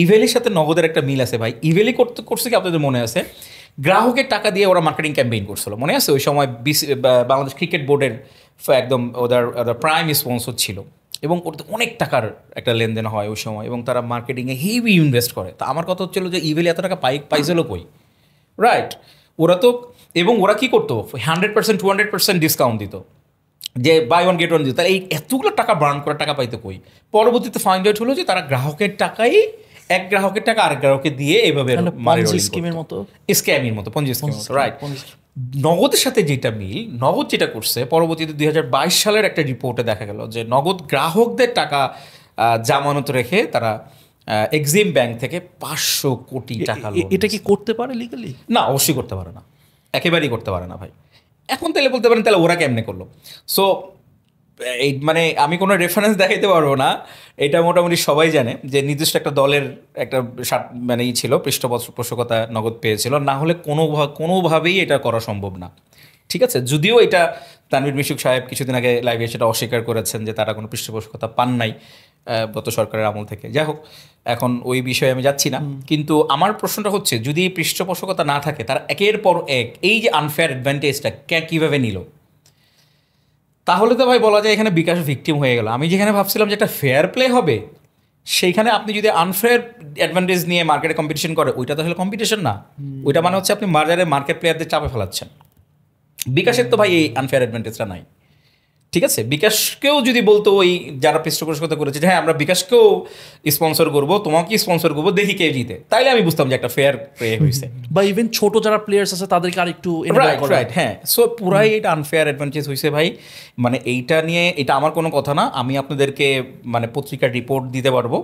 ইভেলির সাথে নগদের একটা মিল আছে ভাই ইভেলি করতে করছে কি আপনাদের মনে আছে গ্রাহকের টাকা দিয়ে ওরা মার্কেটিং ক্যাম্পেইন করছিল মনে আছে ওই সময় বাংলাদেশ ক্রিকেট বোর্ডের একদম ওদের ওদের প্রাইম স্পন্সর ছিল এবং ওটাতে অনেক টাকার একটা লেনদেন হয় ওই সময় এবং তারা মার্কেটিংয়ে হেভি ইনভেস্ট করে তা আমার কথা হচ্ছিলো যে ইভেলি এত টাকা পাই পাইছিল কই রাইট ওরা তো এবং ওরা কী করতো hundred percent to hundred percent discount দিত যে বাই ওয়ান গেট ওয়ান দিত তাহলে এই এতগুলো টাকা বার্ন করার টাকা পাইতে কই পরবর্তীতে ফাইন্ড আউট হলো যে তারা গ্রাহকের টাকাই এক গ্রাহকের টাকা আরেক গ্রাহকে দিয়ে এভাবে স্কিমের মানে মতো স্ক্যামের মতো মতো রাইট নগদের সাথে যেটা মিল নগদ যেটা করছে পরবর্তীতে দুই হাজার বাইশ সালের একটা রিপোর্টে দেখা গেল যে নগদ গ্রাহকদের টাকা জামানত রেখে তারা এক্সিম ব্যাংক থেকে পাঁচশো কোটি টাকা এটা কি করতে পারে লিগালি না অবশ্যই করতে পারে না একেবারেই করতে পারে না ভাই এখন তাহলে বলতে পারেন তাহলে ওরা কেমনে করলো সো এই মানে আমি কোনো রেফারেন্স দেখাইতে পারবো না এটা মোটামুটি সবাই জানে যে নির্দিষ্ট একটা দলের একটা মানে ই ছিল পৃষ্ঠপোষকতা নগদ পেয়েছিল না হলে কোনো কোনোভাবেই এটা করা সম্ভব না ঠিক আছে যদিও এটা তানবির মিশুক সাহেব কিছুদিন আগে লাইভে সেটা অস্বীকার করেছেন যে তারা কোনো পৃষ্ঠপোষকতা পান নাই গত সরকারের আমল থেকে যাই হোক এখন ওই বিষয়ে আমি যাচ্ছি না কিন্তু আমার প্রশ্নটা হচ্ছে যদি পৃষ্ঠপোষকতা না থাকে তারা একের পর এক এই যে আনফেয়ার অ্যাডভান্টেজটা কীভাবে নিল তাহলে তো ভাই বলা যায় এখানে বিকাশ ভিকটিম হয়ে গেল আমি যেখানে ভাবছিলাম যে একটা ফেয়ার প্লে হবে সেইখানে আপনি যদি আনফেয়ার অ্যাডভান্টেজ নিয়ে মার্কেটে কম্পিটিশন করে ওইটা তো আসলে কম্পিটিশন না ওইটা মানে হচ্ছে আপনি মার্জারে মার্কেট প্লেয়ারদের চাপে ফেলাচ্ছেন বিকাশের তো ভাই এই আনফেয়ার অ্যাডভান্টেজটা নাই ঠিক আছে বিকাশকেও যদি বলতো ওই যারা পৃষ্ঠপোষকতা করেছে হ্যাঁ আমরা বিকাশকেও স্পন্সর করবো তোমাকে স্পন্সর করবো দেখি কে জিতে তাইলে আমি বুঝতাম যে একটা ফেয়ার প্লে হয়েছে বা ইভেন ছোট যারা প্লেয়ার্স আছে তাদেরকে আর একটু হ্যাঁ সো পুরাই এটা আনফেয়ার অ্যাডভান্টেজ হয়েছে ভাই মানে এইটা নিয়ে এটা আমার কোনো কথা না আমি আপনাদেরকে মানে পত্রিকার রিপোর্ট দিতে পারবো